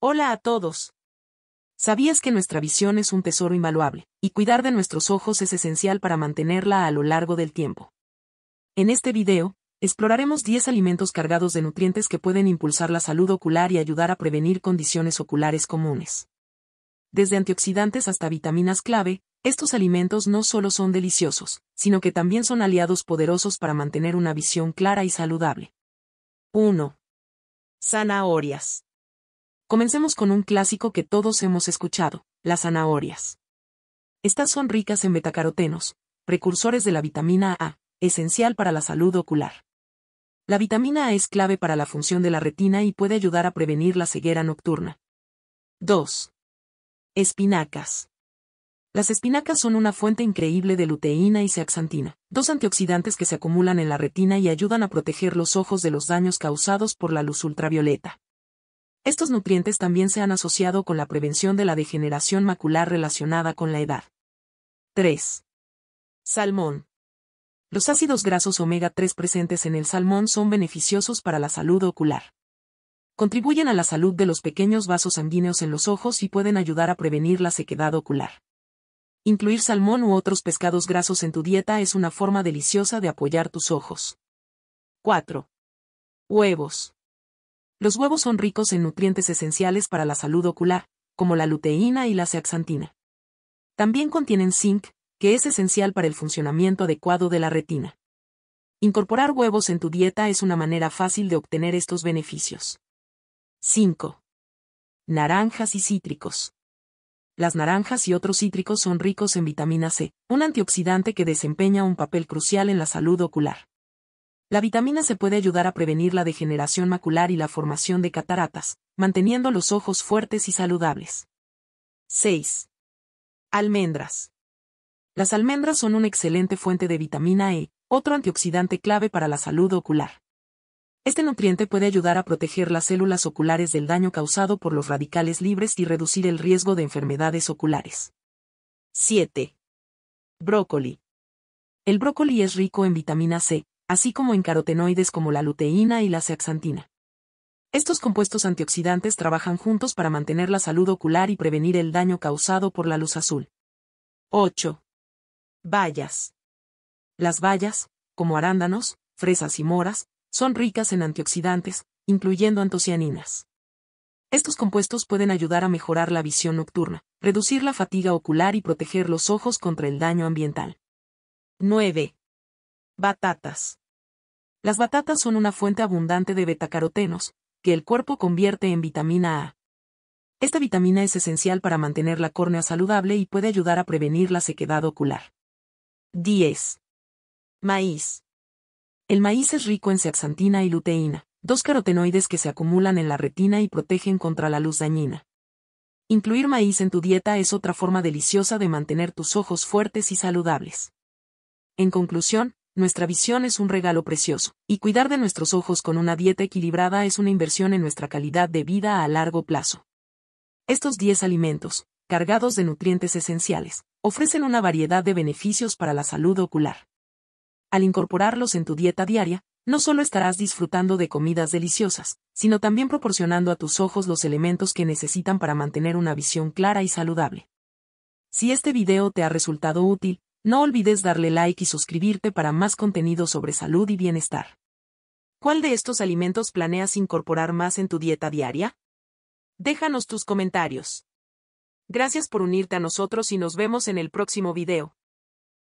Hola a todos. ¿Sabías que nuestra visión es un tesoro invaluable, y cuidar de nuestros ojos es esencial para mantenerla a lo largo del tiempo? En este video, exploraremos 10 alimentos cargados de nutrientes que pueden impulsar la salud ocular y ayudar a prevenir condiciones oculares comunes. Desde antioxidantes hasta vitaminas clave, estos alimentos no solo son deliciosos, sino que también son aliados poderosos para mantener una visión clara y saludable. 1. Zanahorias. Comencemos con un clásico que todos hemos escuchado, las zanahorias. Estas son ricas en betacarotenos, precursores de la vitamina A, esencial para la salud ocular. La vitamina A es clave para la función de la retina y puede ayudar a prevenir la ceguera nocturna. 2. Espinacas. Las espinacas son una fuente increíble de luteína y zeaxantina, dos antioxidantes que se acumulan en la retina y ayudan a proteger los ojos de los daños causados por la luz ultravioleta. Estos nutrientes también se han asociado con la prevención de la degeneración macular relacionada con la edad. 3. Salmón. Los ácidos grasos omega 3 presentes en el salmón son beneficiosos para la salud ocular. Contribuyen a la salud de los pequeños vasos sanguíneos en los ojos y pueden ayudar a prevenir la sequedad ocular. Incluir salmón u otros pescados grasos en tu dieta es una forma deliciosa de apoyar tus ojos. 4. Huevos. Los huevos son ricos en nutrientes esenciales para la salud ocular, como la luteína y la zeaxantina. También contienen zinc, que es esencial para el funcionamiento adecuado de la retina. Incorporar huevos en tu dieta es una manera fácil de obtener estos beneficios. 5. Naranjas y cítricos. Las naranjas y otros cítricos son ricos en vitamina C, un antioxidante que desempeña un papel crucial en la salud ocular. La vitamina C puede ayudar a prevenir la degeneración macular y la formación de cataratas, manteniendo los ojos fuertes y saludables. 6. Almendras. Las almendras son una excelente fuente de vitamina E, otro antioxidante clave para la salud ocular. Este nutriente puede ayudar a proteger las células oculares del daño causado por los radicales libres y reducir el riesgo de enfermedades oculares. 7. Brócoli. El brócoli es rico en vitamina C, así como en carotenoides como la luteína y la zeaxantina. Estos compuestos antioxidantes trabajan juntos para mantener la salud ocular y prevenir el daño causado por la luz azul. 8. Bayas. Las bayas, como arándanos, fresas y moras, son ricas en antioxidantes, incluyendo antocianinas. Estos compuestos pueden ayudar a mejorar la visión nocturna, reducir la fatiga ocular y proteger los ojos contra el daño ambiental. 9. Batatas. Las batatas son una fuente abundante de betacarotenos, que el cuerpo convierte en vitamina A. Esta vitamina es esencial para mantener la córnea saludable y puede ayudar a prevenir la sequedad ocular. 10. Maíz. El maíz es rico en zeaxantina y luteína, dos carotenoides que se acumulan en la retina y protegen contra la luz dañina. Incluir maíz en tu dieta es otra forma deliciosa de mantener tus ojos fuertes y saludables. En conclusión, nuestra visión es un regalo precioso, y cuidar de nuestros ojos con una dieta equilibrada es una inversión en nuestra calidad de vida a largo plazo. Estos 10 alimentos, cargados de nutrientes esenciales, ofrecen una variedad de beneficios para la salud ocular. Al incorporarlos en tu dieta diaria, no solo estarás disfrutando de comidas deliciosas, sino también proporcionando a tus ojos los elementos que necesitan para mantener una visión clara y saludable. Si este video te ha resultado útil, no olvides darle like y suscribirte para más contenido sobre salud y bienestar. ¿Cuál de estos alimentos planeas incorporar más en tu dieta diaria? Déjanos tus comentarios. Gracias por unirte a nosotros y nos vemos en el próximo video.